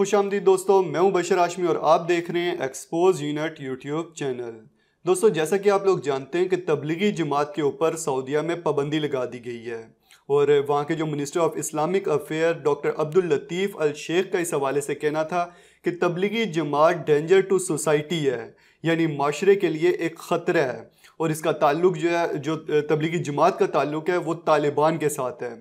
खुश आमदी दोस्तों मैं हूं बशर आशमी और आप देख रहे हैं एक्सपोज यूनिट यूट्यूब चैनल दोस्तों जैसा कि आप लोग जानते हैं कि तबलीगी जमात के ऊपर सऊदिया में पाबंदी लगा दी गई है और वहाँ के जो minister of Islamic affair doctor Abdul Latif Al Sheikh का इस हवाले से कहना था कि Tablighi Jamaat danger to society है यानी माशरे के लिए एक ख़तरा है और इसका ताल्लुक जो है जो तबलीगी जमात का ताल्लुक है वो तालिबान के साथ है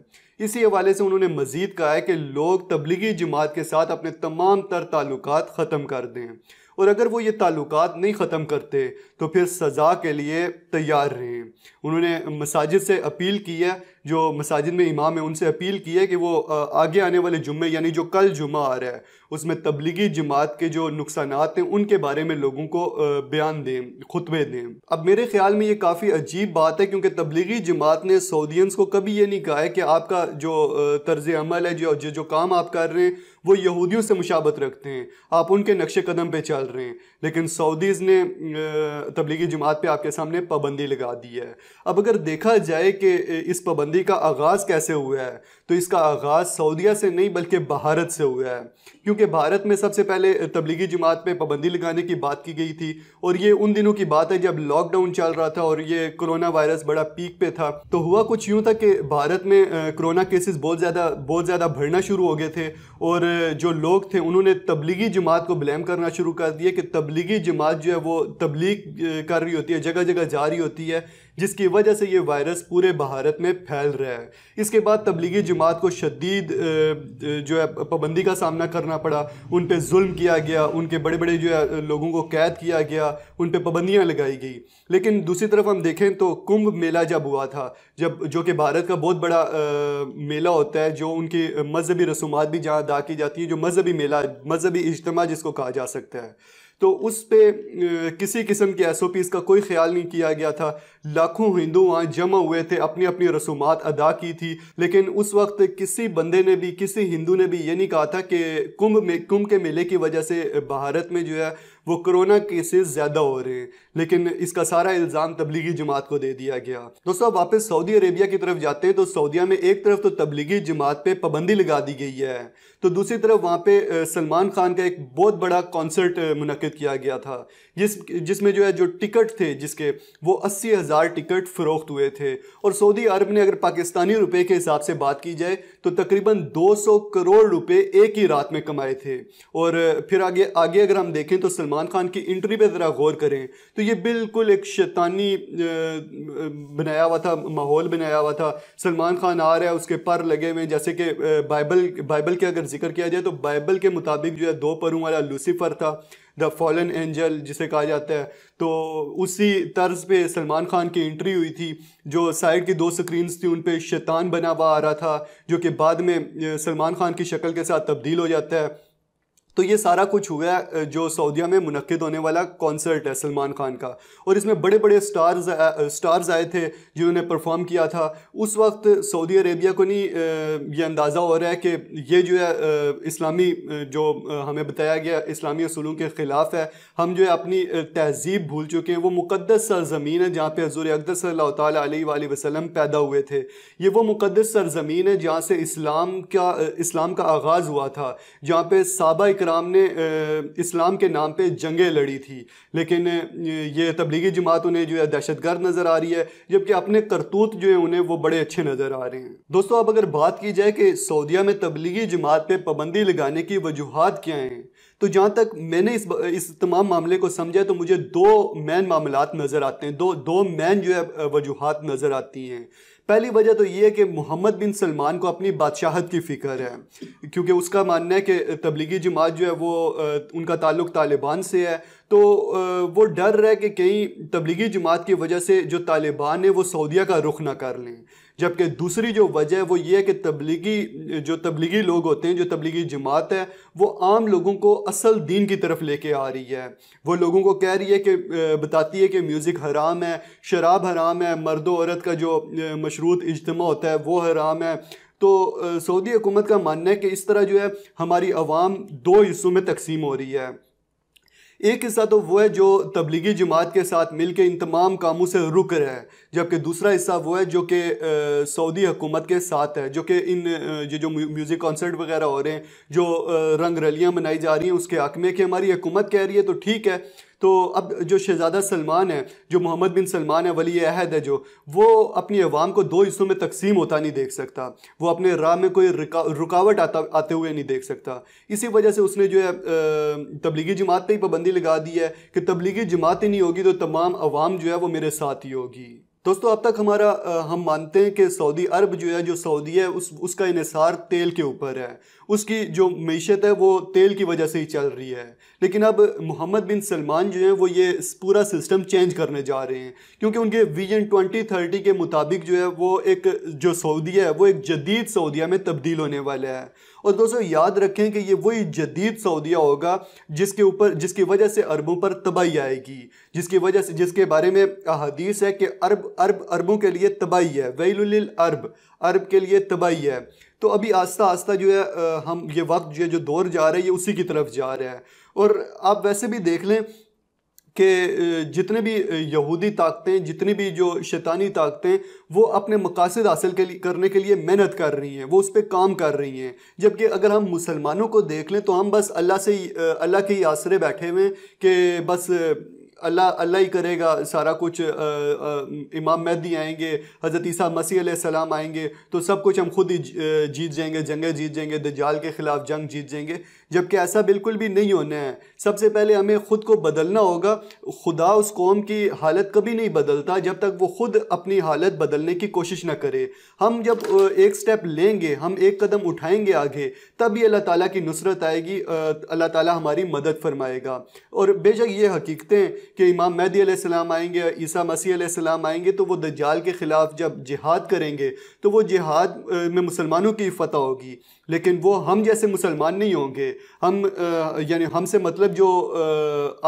इसी हवाले से उन्होंने मजीद कहा है कि लोग तबलीगी जमात के साथ अपने तमाम तर ताल्लुक ख़त्म कर दें और अगर वो ये ताल्लुक नहीं ख़त्म करते तो फिर सज़ा के लिए तैयार रहें उन्होंने मसाजिद से अपील की है जो मसाजिद में इमाम है उनसे अपील की है कि वो आगे आने वाले जुम्मे यानी जो कल जुमा आ रहा है उसमें तबलीगी जमात के जो नुकसान हैं उनके बारे में लोगों को बयान दें खुतबे दें अब मेरे ख्याल में ये काफ़ी अजीब बात है क्योंकि तबलीगी जमात ने सऊदियंस को कभी ये नहीं कहा है कि आपका जो तर्ज अमल है जो जो काम आप कर रहे हैं वो यहूदियों से मुशाबत रखते हैं आप उनके नक्श कदम पर चल रहे हैं लेकिन सऊदीज़ ने तबलीगी जमात पे आपके सामने पाबंदी लगा दी है अब अगर देखा जाए कि इस पाबंदी का आगाज़ कैसे हुआ है तो इसका आगाज़ सऊदीया से नहीं बल्कि भारत से हुआ है क्योंकि भारत में सबसे पहले तबलीगी जमात पे पाबंदी लगाने की बात की गई थी और ये उन दिनों की बात है जब लॉकडाउन चल रहा था और ये कोरोना वायरस बड़ा पीक पे था तो हुआ कुछ यूँ था कि भारत में कोरोना केसेस बहुत ज़्यादा बहुत ज़्यादा बढ़ना शुरू हो गए थे और जो लोग थे उन्होंने तबलीगी जमात को ब्लेम करना शुरू कर दिया कि तबलीगी जमात जो है वो तबलीग कर रही होती है जगह जगह जा रही होती है जिसकी वजह से ये वायरस पूरे भारत में फैल रहा है इसके बाद तबलीगी जमात को शदीद जो है पाबंदी का सामना करना पड़ा उन पर जुल्म किया गया उनके बड़े बड़े जो है लोगों को कैद किया गया उन पर पाबंदियाँ लगाई गई लेकिन दूसरी तरफ हम देखें तो कुंभ मेला जब हुआ था जब जो कि भारत का बहुत बड़ा आ, मेला होता है जो उनकी मजहबी रसूमात भी जहाँ अदा की जाती हैं जो मजहबी मेला मजहबी इज्तम जिसको कहा जा सकता है तो उस पर किसी किस्म के एस ओ पी का कोई ख्याल नहीं किया गया था लाखों हिंदू वहाँ जमा हुए थे अपनी अपनी रसूमात अदा की थी लेकिन उस वक्त किसी बंदे ने भी किसी हिंदू ने भी ये नहीं कहा था कि कुंभ में कुंभ के मेले की वजह से भारत में जो है वो कोरोना केसेस ज़्यादा हो रहे हैं लेकिन इसका सारा इल्ज़ाम तबलीगी जमात को दे दिया गया दोस्तों अब वापस सऊदी अरेबिया की तरफ जाते हैं तो सऊदिया में एक तरफ तो तबलीगी जमात पर पाबंदी लगा दी गई है तो दूसरी तरफ वहाँ पर सलमान खान का एक बहुत बड़ा कॉन्सर्ट मुनद किया गया था जिस जिसमें जो है जो टिकट थे जिसके वो अस्सी हज़ार टिकट फ़रोख्त हुए थे और सऊदी अरब ने अगर पाकिस्तानी रुपए के हिसाब से बात की जाए तो तकरीबन 200 करोड़ रुपए एक ही रात में कमाए थे और फिर आगे आगे अगर हम देखें तो सलमान सलमान खान की इंट्री पे ज़रा गौर करें तो ये बिल्कुल एक शैतानी बनाया हुआ था माहौल बनाया हुआ था सलमान खान आ रहा है उसके पर लगे हुए जैसे कि बाइबल बाइबल के अगर जिक्र किया जाए तो बाइबल के मुताबिक जो है दो परों वाला लूसीफर था द फॉलन एंजल जिसे कहा जाता है तो उसी तर्ज पे सलमान खान की एंट्री हुई थी जो साइड की दो स्क्रीन्स थी उन पे शैतान बना हुआ आ रहा था जो कि बाद में सलमान खान की शक्ल के साथ तब्दील हो जाता है तो ये सारा कुछ हुआ है जो सऊदीया में मुनद होने वाला कॉन्सर्ट है सलमान खान का और इसमें बड़े बड़े स्टार्स आ, स्टार्स आए थे जिन्होंने परफॉर्म किया था उस वक्त सऊदी अरेबिया को नहीं ये अंदाज़ा हो रहा है कि ये जो है इस्लामी जो हमें बताया गया इस्लामी असूलों के ख़िलाफ़ है हम जो है अपनी तहजीब भूल चुके हैं वो मुकदस सरजमीन है जहाँ पर हजूर अकदर सल्ला वसलम पैदा हुए थे ये वो मुकदस सरजमीन है जहाँ से इस्लाम का इस्लाम का आगाज़ हुआ था जहाँ पर सबा इकर ने इस्लाम के नाम पे जंगें लड़ी थी लेकिन ये तबलीगी जमात उन्हें जो है दहशत गर्द नज़र आ रही है जबकि अपने करतूत जो है उन्हें वो बड़े अच्छे नज़र आ रहे हैं दोस्तों अब अगर बात की जाए कि सऊदिया में तबलीगी जमात पर पाबंदी लगाने की वजूहत क्या हैं तो जहाँ तक मैंने इस इस तमाम मामले को समझा तो मुझे दो मेन मामला नज़र आते हैं दो दो मेन जो है वजूहत नज़र आती हैं पहली वजह तो ये है कि मोहम्मद बिन सलमान को अपनी बादशाहत की फ़िक्र है क्योंकि उसका मानना है कि तबलीगी जमात जो है वो उनका ताल्लुक़ तालिबान से है तो वो डर रहा है कि कहीं तबलीगी जमात की वजह से जो तालिबान है वो सऊदिया का रुख ना कर लें जबकि दूसरी जो वजह है वो ये है कि तबलीगी जो तबलीगी लोग होते हैं जो तबलीगी जमात है वो आम लोगों को असल दीन की तरफ लेके आ रही है वो लोगों को कह रही है कि बताती है कि म्यूज़िक हराम है शराब हराम है मर्द औरत का जो मशरूत इजतम होता है वो हराम है तो सऊदी हुकूमत का मानना है कि इस तरह जो है हमारी आवाम दो हिस्सों में तकसीम हो रही है एक हिस्सा तो वो है जो तबलीगी जमात के साथ मिलकर इन तमाम कामों से रुक रहे हैं जबकि दूसरा हिस्सा वो है जो कि सऊदी हुकूमत के साथ है जो कि इन जो जो म्यूज़िक कॉन्सर्ट वगैरह हो रहे हैं जो रंग रलियाँ मनाई जा रही हैं उसके हक में कि हमारी हुकूमत कह रही है तो ठीक है तो अब जो शहजादा सलमान है जो मोहम्मद बिन सलमान है वली अहद है जो वो अपनी अवाम को दो हिस्सों में तकसीम होता नहीं देख सकता वो अपने राह में कोई रुकावट आता आते हुए नहीं देख सकता इसी वजह से उसने जो है तबलीगी जमात पर ही पाबंदी लगा दी है कि तबलीगी जमात ही नहीं होगी तो तमाम अवाम जो है वो मेरे साथ ही होगी दोस्तों अब तक हमारा हम मानते हैं कि सऊदी अरब जो है जो सऊदी है उस उसका इसार तेल के ऊपर है उसकी जो मीशत है वो तेल की वजह से ही चल रही है लेकिन अब मोहम्मद बिन सलमान जो है वो ये पूरा सिस्टम चेंज करने जा रहे हैं क्योंकि उनके विजन 2030 के मुताबिक जो है वो एक जो सऊदी है वो एक जदीद सऊदिया में तब्दील होने वाला है और दोस्तों याद रखें कि ये वही जदीद सऊदिया होगा जिसके ऊपर जिसकी वजह से अरबों पर तबाही आएगी जिसकी वजह से जिसके बारे में अदीस है कि अरब अरब अरबों के लिए तबाही है वैल अरब अरब के लिए तबाही है तो अभी आस्ता आस्ता जो है हम ये वक्त जो है जो दौर जा रहा है ये उसी की तरफ जा रहा है और आप वैसे भी देख लें कि जितने भी यहूदी ताकतें जितनी भी जो शैतानी ताकतें वो अपने मकासद हासिल के करने के लिए मेहनत कर रही हैं वो उस पर काम कर रही हैं जबकि अगर हम मुसलमानों को देख लें तो हम बस अल्लाह से अल्लाह के ही आसरे बैठे हुए हैं कि बस अल्लाह अल्लाह ही करेगा सारा कुछ आ, आ, इमाम मेहदी आएंगे हज़रत ईसा मसीह सलाम आएंगे तो सब कुछ हम खुद ही जीत जाएंगे जंगें जीत जाएंगे दजाल के ख़िलाफ़ जंग जीत जाएंगे जबकि ऐसा बिल्कुल भी नहीं होना है सबसे पहले हमें ख़ुद को बदलना होगा खुदा उस कौम की हालत कभी नहीं बदलता जब तक वो खुद अपनी हालत बदलने की कोशिश ना करे हम जब एक स्टेप लेंगे हम एक कदम उठाएँगे आगे तभी अल्लाह ताला की नुसरत आएगी अल्लाह ताला हमारी मदद फरमाएगा और बेशक ये हकीकतें कि इमाम मेहदी आसमाम आएंगे ईसा मसीह आसमाम आएंगे तो वो दज्जाल के ख़िलाफ़ जब जिहाद करेंगे तो वो जिहाद में मुसलमानों की फतह होगी लेकिन वो हम जैसे मुसलमान नहीं होंगे हम यानी हमसे मतलब जो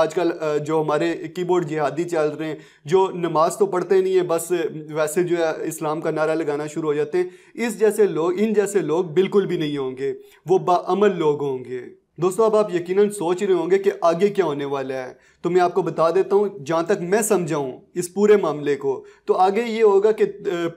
आजकल जो हमारे कीबोर्ड जिहादी चल रहे हैं जो नमाज तो पढ़ते नहीं है बस वैसे जो है इस्लाम का नारा लगाना शुरू हो जाते हैं इस जैसे लोग इन जैसे लोग बिल्कुल भी नहीं होंगे वो बामल लोग होंगे दोस्तों अब आप यकीनन सोच रहे होंगे कि आगे क्या होने वाला है तो मैं आपको बता देता हूँ जहाँ तक मैं समझाऊँ इस पूरे मामले को तो आगे ये होगा कि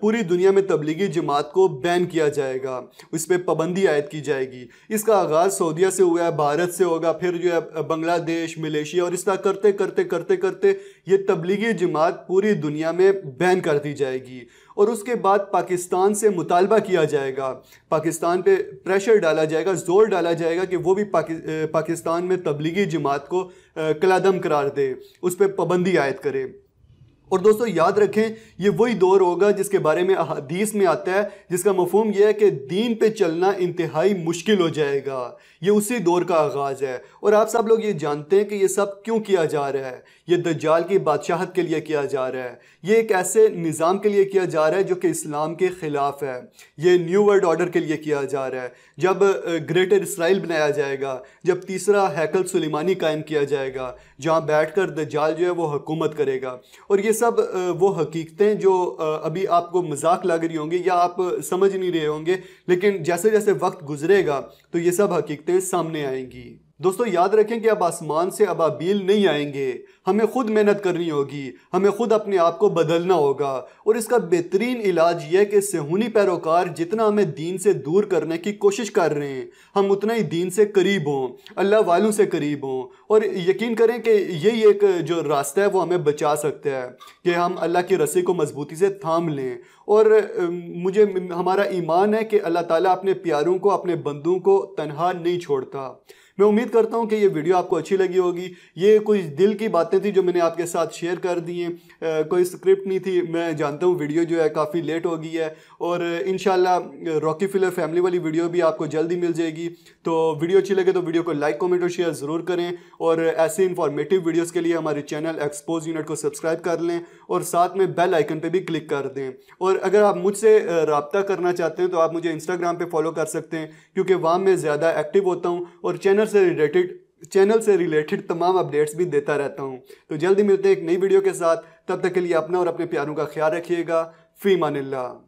पूरी दुनिया में तबलीगी जमात को बैन किया जाएगा उस पर पाबंदी आयद की जाएगी इसका आगाज़ सऊदिया से हुआ है भारत से होगा फिर जो है बांग्लादेश मलेशिया और इस तरह करते करते करते करते ये तबलीगी जमात पूरी दुनिया में बैन कर दी जाएगी और उसके बाद पाकिस्तान से मुतालबा किया जाएगा पाकिस्तान पे प्रेशर डाला जाएगा ज़ोर डाला जाएगा कि वो भी पाकि, पाकिस्तान में तबलीगी जमात को कलादम करार दे उस पर पाबंदी आयद करे और दोस्तों याद रखें ये वही दौर होगा जिसके बारे में अहादीस में आता है जिसका मफहम यह है कि दीन पे चलना इंतहाई मुश्किल हो जाएगा ये उसी दौर का आगाज़ है और आप सब लोग ये जानते हैं कि ये सब क्यों किया जा रहा है ये दज्जाल की बादशाहत के लिए किया जा रहा है ये एक ऐसे निज़ाम के लिए किया जा रहा है जो कि इस्लाम के ख़िलाफ़ है ये न्यू वर्ल्ड ऑर्डर के लिए किया जा रहा है जब ग्रेटर इसराइल बनाया जाएगा जब तीसरा हैकल सुलेमानी कायम किया जाएगा जहाँ बैठ कर दज्जाल जो है वो हकूमत करेगा और ये सब वो हकीकतें जो अभी आपको मजाक लग रही होंगी या आप समझ नहीं रहे होंगे लेकिन जैसे जैसे वक्त गुजरेगा तो ये सब हकीकतें बातें सामने आएंगी दोस्तों याद रखें कि अब आसमान से अब अबील नहीं आएंगे हमें खुद मेहनत करनी होगी हमें खुद अपने आप को बदलना होगा और इसका बेहतरीन इलाज यह कि सेहूनी पैरोकार जितना हमें दीन से दूर करने की कोशिश कर रहे हैं हम उतना ही दीन से करीब हों अल्लाह वालों से करीब हों और यकीन करें कि यही एक जो रास्ता है वो हमें बचा सकता है कि हम अल्लाह की रस्सी को मजबूती से थाम लें और मुझे हमारा ईमान है कि अल्लाह ताली अपने प्यारों को अपने बंदों को तनहा नहीं छोड़ता मैं उम्मीद करता हूँ कि ये वीडियो आपको अच्छी लगी होगी ये कुछ दिल की बातें थी जो मैंने आपके साथ शेयर कर दी हैं कोई स्क्रिप्ट नहीं थी मैं जानता हूँ वीडियो जो है काफ़ी लेट हो गई है और इन रॉकी फिलर फैमिली वाली वीडियो भी आपको जल्दी मिल जाएगी तो वीडियो अच्छी लगे तो वीडियो को लाइक कमेंट और शेयर ज़रूर करें और ऐसे इन्फॉर्मेटिव वीडियोज़ के लिए हमारे चैनल एक्सपोज यूनिट को सब्सक्राइब कर लें और साथ में बेल आइकन पर भी क्लिक कर दें और अगर आप मुझसे रबता करना चाहते हैं तो आप मुझे इंस्टाग्राम पर फॉलो कर सकते हैं क्योंकि वहाँ मैं ज़्यादा एक्टिव होता हूँ और चैनल चैनल से रिलेटेड चैनल से रिलेटेड तमाम अपडेट्स भी देता रहता हूँ तो जल्दी मिलते हैं एक नई वीडियो के साथ तब तक के लिए अपना और अपने प्यारों का ख्याल रखिएगा फी मानिल्ला